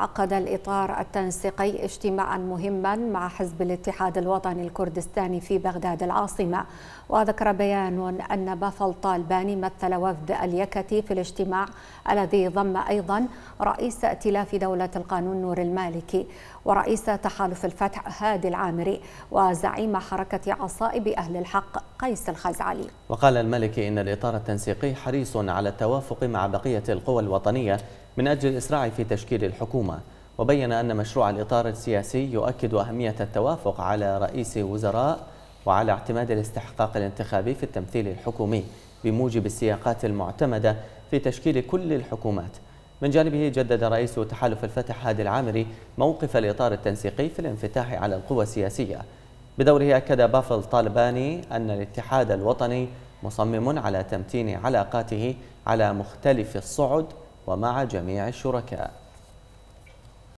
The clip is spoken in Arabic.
عقد الإطار التنسيقي اجتماعا مهما مع حزب الاتحاد الوطني الكردستاني في بغداد العاصمة وذكر بيان أن بافل طالباني مثل وفد اليكتي في الاجتماع الذي ضم أيضا رئيس ائتلاف دولة القانون نور المالكي ورئيس تحالف الفتح هادي العامري وزعيم حركة عصائب أهل الحق قيس الخزعلي وقال المالكي إن الإطار التنسيقي حريص على التوافق مع بقية القوى الوطنية من أجل الإسراع في تشكيل الحكومة الحكومة وبين أن مشروع الإطار السياسي يؤكد أهمية التوافق على رئيس وزراء وعلى اعتماد الاستحقاق الانتخابي في التمثيل الحكومي بموجب السياقات المعتمدة في تشكيل كل الحكومات من جانبه جدد رئيس تحالف الفتح هادي العامري موقف الإطار التنسيقي في الانفتاح على القوى السياسية بدوره أكد بافل طالباني أن الاتحاد الوطني مصمم على تمتين علاقاته على مختلف الصعد ومع جميع الشركاء